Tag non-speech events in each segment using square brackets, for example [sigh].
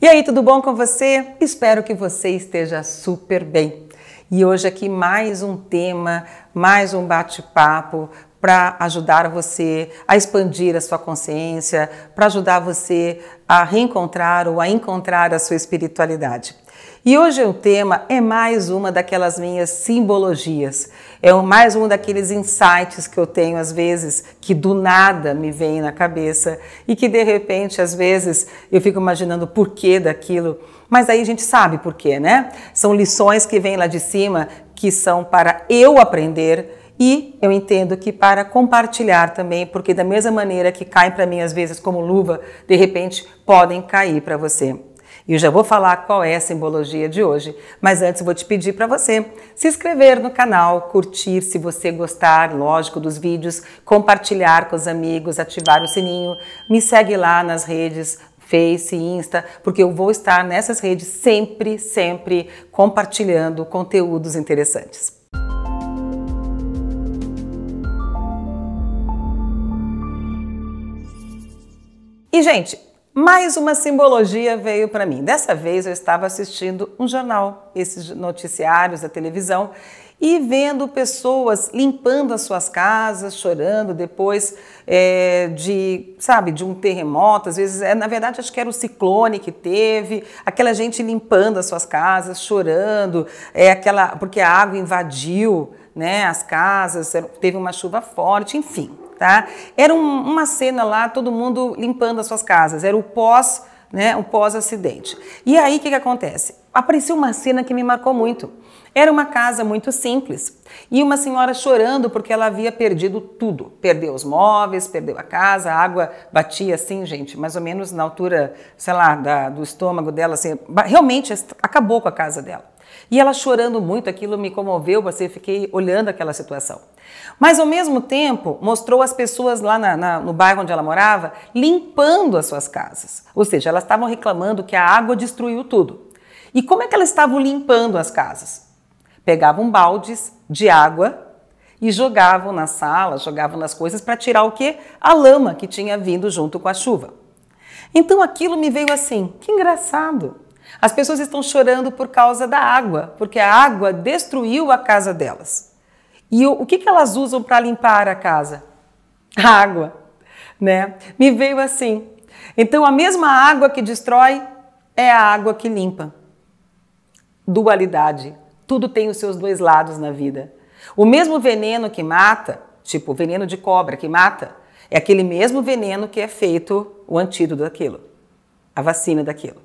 E aí, tudo bom com você? Espero que você esteja super bem. E hoje aqui mais um tema, mais um bate-papo para ajudar você a expandir a sua consciência, para ajudar você a reencontrar ou a encontrar a sua espiritualidade. E hoje o tema é mais uma daquelas minhas simbologias, é mais um daqueles insights que eu tenho às vezes que do nada me vem na cabeça e que de repente às vezes eu fico imaginando o porquê daquilo, mas aí a gente sabe porquê, né? São lições que vêm lá de cima que são para eu aprender e eu entendo que para compartilhar também, porque da mesma maneira que caem para mim às vezes como luva, de repente podem cair para você. E eu já vou falar qual é a simbologia de hoje, mas antes vou te pedir para você se inscrever no canal, curtir se você gostar, lógico, dos vídeos, compartilhar com os amigos, ativar o sininho, me segue lá nas redes, Face, Insta, porque eu vou estar nessas redes sempre, sempre compartilhando conteúdos interessantes. E, gente, mais uma simbologia veio para mim. Dessa vez eu estava assistindo um jornal, esses noticiários da televisão, e vendo pessoas limpando as suas casas, chorando depois é, de, sabe, de um terremoto. Às vezes, é, na verdade, acho que era o ciclone que teve, aquela gente limpando as suas casas, chorando, é aquela porque a água invadiu, né, as casas, teve uma chuva forte, enfim tá? Era um, uma cena lá, todo mundo limpando as suas casas, era o pós, né, o pós-acidente. E aí o que, que acontece? Apareceu uma cena que me marcou muito. Era uma casa muito simples e uma senhora chorando porque ela havia perdido tudo. Perdeu os móveis, perdeu a casa, a água batia assim, gente, mais ou menos na altura, sei lá, da, do estômago dela, assim, realmente acabou com a casa dela. E ela chorando muito, aquilo me comoveu, você assim, fiquei olhando aquela situação. Mas ao mesmo tempo, mostrou as pessoas lá na, na, no bairro onde ela morava limpando as suas casas. Ou seja, elas estavam reclamando que a água destruiu tudo. E como é que elas estavam limpando as casas? Pegavam baldes de água e jogavam na sala, jogavam nas coisas para tirar o que? A lama que tinha vindo junto com a chuva. Então aquilo me veio assim, que engraçado. As pessoas estão chorando por causa da água, porque a água destruiu a casa delas. E o, o que, que elas usam para limpar a casa? [laughs] A água, né? Me veio assim. Então, a mesma água que destrói é a água que limpa. Dualidade. Tudo tem os seus dois lados na vida. O mesmo veneno que mata, tipo o veneno de cobra que mata, é aquele mesmo veneno que é feito o antídoto daquilo, a vacina daquilo.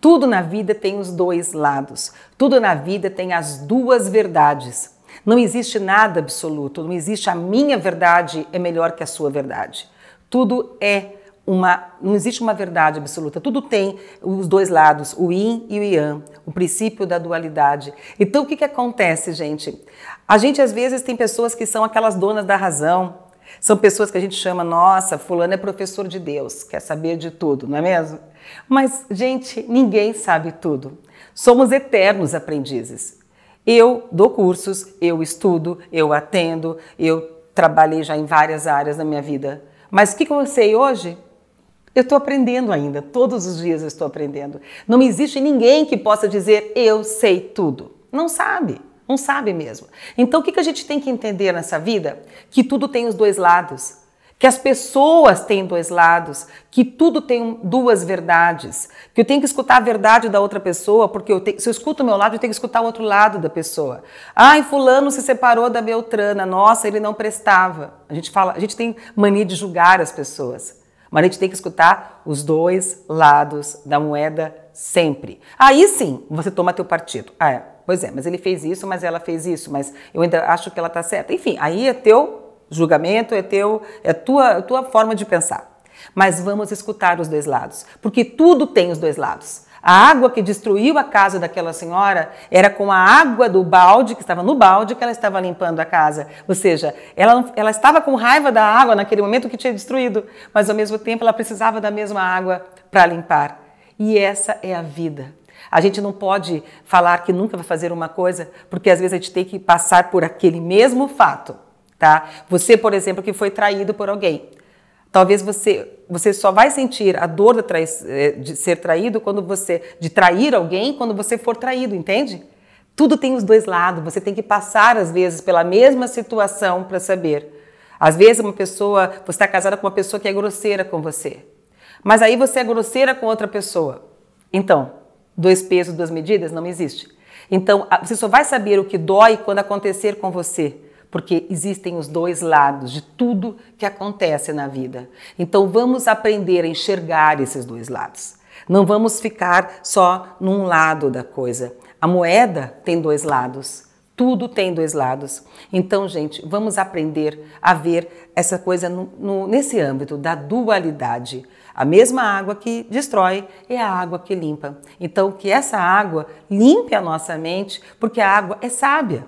Tudo na vida tem os dois lados, tudo na vida tem as duas verdades. Não existe nada absoluto, não existe a minha verdade é melhor que a sua verdade. Tudo é uma, não existe uma verdade absoluta. Tudo tem os dois lados, o yin e o yang, o princípio da dualidade. Então o que, que acontece, gente? A gente às vezes tem pessoas que são aquelas donas da razão, são pessoas que a gente chama, nossa, fulano é professor de Deus, quer saber de tudo, não é mesmo? Mas, gente, ninguém sabe tudo. Somos eternos aprendizes. Eu dou cursos, eu estudo, eu atendo, eu trabalhei já em várias áreas da minha vida. Mas o que eu sei hoje? Eu estou aprendendo ainda, todos os dias eu estou aprendendo. Não existe ninguém que possa dizer eu sei tudo. Não sabe. Não sabe mesmo. Então, o que, que a gente tem que entender nessa vida? Que tudo tem os dois lados. Que as pessoas têm dois lados, que tudo tem duas verdades, que eu tenho que escutar a verdade da outra pessoa, porque eu te, se eu escuto o meu lado, eu tenho que escutar o outro lado da pessoa. Ai, fulano se separou da Beltrana, nossa, ele não prestava. A gente fala, a gente tem mania de julgar as pessoas, mas a gente tem que escutar os dois lados da moeda sempre. Aí sim, você toma teu partido. Ah, é Pois é, mas ele fez isso, mas ela fez isso, mas eu ainda acho que ela está certa. Enfim, aí é teu julgamento, é teu, é tua, tua forma de pensar. Mas vamos escutar os dois lados, porque tudo tem os dois lados. A água que destruiu a casa daquela senhora era com a água do balde, que estava no balde, que ela estava limpando a casa. Ou seja, ela, ela estava com raiva da água naquele momento que tinha destruído, mas ao mesmo tempo ela precisava da mesma água para limpar. E essa é a vida. A gente não pode falar que nunca vai fazer uma coisa, porque às vezes a gente tem que passar por aquele mesmo fato, tá? Você, por exemplo, que foi traído por alguém. Talvez você, você só vai sentir a dor de, eh, de ser traído quando você de trair alguém quando você for traído, entende? Tudo tem os dois lados, você tem que passar às vezes pela mesma situação para saber. Às vezes uma pessoa, você está casada com uma pessoa que é grosseira com você, mas aí você é grosseira com outra pessoa. Então, Dois pesos, duas medidas? Não existe. Então, você só vai saber o que dói quando acontecer com você, porque existem os dois lados de tudo que acontece na vida. Então, vamos aprender a enxergar esses dois lados. Não vamos ficar só num lado da coisa. A moeda tem dois lados. Tudo tem dois lados. Então, gente, vamos aprender a ver essa coisa no, no, nesse âmbito da dualidade. A mesma água que destrói é a água que limpa. Então, que essa água limpe a nossa mente, porque a água é sábia.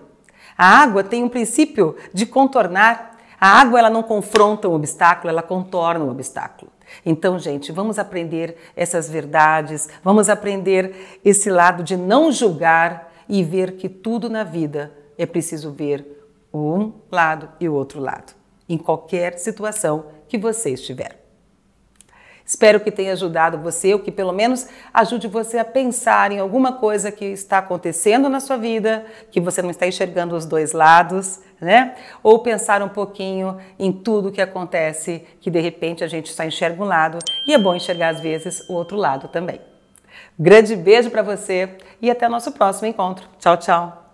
A água tem um princípio de contornar. A água ela não confronta um obstáculo, ela contorna um obstáculo. Então, gente, vamos aprender essas verdades, vamos aprender esse lado de não julgar e ver que tudo na vida é preciso ver um lado e o outro lado, em qualquer situação que você estiver. Espero que tenha ajudado você, ou que pelo menos ajude você a pensar em alguma coisa que está acontecendo na sua vida, que você não está enxergando os dois lados, né? Ou pensar um pouquinho em tudo que acontece, que de repente a gente só enxerga um lado, e é bom enxergar às vezes o outro lado também. Grande beijo para você e até nosso próximo encontro. Tchau, tchau.